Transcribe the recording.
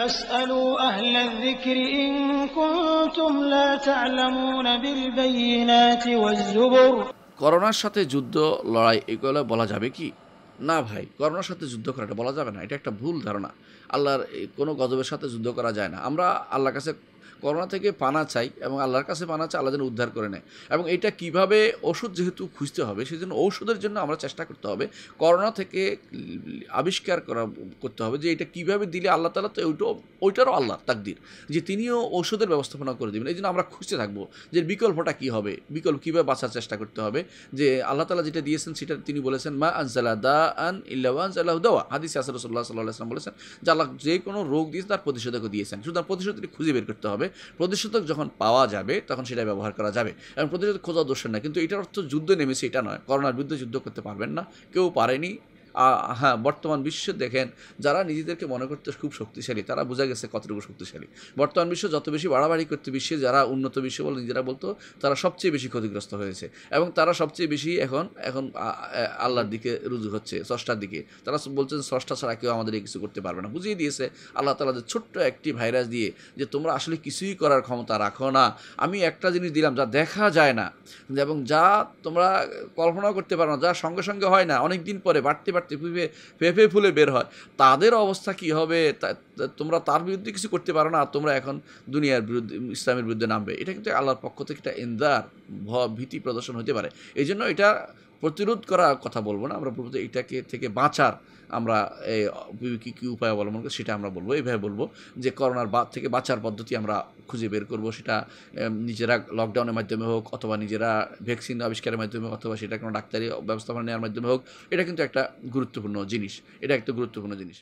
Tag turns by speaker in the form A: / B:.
A: করোনার সাথে যুদ্ধ লড়াই এগুলো বলা যাবে কি না ভাই করোনার সাথে যুদ্ধ করাটা বলা যাবে না এটা একটা ভুল ধারণা আল্লাহর কোনো গজবের সাথে যুদ্ধ করা যায় না আমরা আল্লাহর কাছে করোনা থেকে পানা চাই এবং আল্লাহর কাছে পানা চাই আল্লাহ যেন উদ্ধার করে নেয় এবং এটা কিভাবে ওষুধ যেহেতু খুঁজতে হবে সেই জন্য ঔষধের জন্য আমরা চেষ্টা করতে হবে করোনা থেকে আবিষ্কার করা করতে হবে যে এটা কিভাবে দিলে আল্লাহ তালা তো ওইটাও ওইটারও আল্লাহ তাকদির যে তিনিও ঔষধের ব্যবস্থাপনা করে দেবেন এই জন্য আমরা খুঁজতে থাকবো যে বিকল্পটা কী হবে বিকল্প কীভাবে বাঁচার চেষ্টা করতে হবে যে আল্লাহ তালা যেটা দিয়েছেন সেটা তিনি বলেছেন মা আনসালা দা আন ইল্লাহ আল্লাহ দেওয়া হাদিস আসরসল্লাহ সাল্লাহ আসলাম বলেছেন যে আল্লাহ যে কোনো রোগ দিয়েছে তার প্রতিষেধক দিয়েছেন শুধু তার প্রতিষেধকটি খুঁজে বের করতে হবে প্রতিষেধক যখন পাওয়া যাবে তখন সেটা ব্যবহার করা যাবে এবং প্রতিষেধক খোঁজা দোষের না কিন্তু এটার অর্থ যুদ্ধ নেমেছে এটা নয় করোনার বিরুদ্ধে যুদ্ধ করতে পারবেন না কেউ পারেনি হ্যাঁ বর্তমান বিশ্ব দেখেন যারা নিজেদেরকে মনে করতে খুব শক্তিশালী তারা বোঝা গেছে কতটুকু শক্তিশালী বর্তমান বিশ্ব যত বেশি বাড়াবাড়ি করতে বিশ্বে যারা উন্নত বিশ্ব বলে নিজেরা বলতো তারা সবচেয়ে বেশি ক্ষতিগ্রস্ত হয়েছে এবং তারা সবচেয়ে বেশি এখন এখন আল্লাহর দিকে রুজু হচ্ছে ষষ্ঠার দিকে তারা বলছেন ষষ্ঠা ছাড়া কেউ আমাদের কিছু করতে পারবে না বুঝিয়ে দিয়েছে আল্লাহ তালা যে ছোট্ট একটি ভাইরাস দিয়ে যে তোমরা আসলে কিছুই করার ক্ষমতা রাখো না আমি একটা জিনিস দিলাম যা দেখা যায় না এবং যা তোমরা কল্পনাও করতে পারো না যা সঙ্গে সঙ্গে হয় না অনেক দিন পরে বাড়তে বা পেঁপে পেঁপে ফুলে বের হয় তাদের অবস্থা কি হবে তোমরা তার বিরুদ্ধে কিছু করতে পারো না তোমরা এখন দুনিয়ার বিরুদ্ধে ইসলামের বিরুদ্ধে নামবে এটা কিন্তু আল্লাহর পক্ষ থেকে একটা এন্দার ভীতি প্রদর্শন হতে পারে এই জন্য এটা প্রতিরোধ করার কথা বলবো না আমরা বলবো এটাকে থেকে বাঁচার আমরা কী কী উপায় অবলম্বন করি সেটা আমরা বলবো এইভাবে বলবো যে করোনার বা থেকে বাঁচার পদ্ধতি আমরা খুঁজে বের করব সেটা নিজেরা লকডাউনের মাধ্যমে হোক অথবা নিজেরা ভ্যাকসিন আবিষ্কারের মাধ্যমে হোক অথবা সেটা কোনো ডাক্তারি ব্যবস্থাপনা নেওয়ার মাধ্যমে হোক এটা কিন্তু একটা গুরুত্বপূর্ণ জিনিস এটা একটা গুরুত্বপূর্ণ জিনিস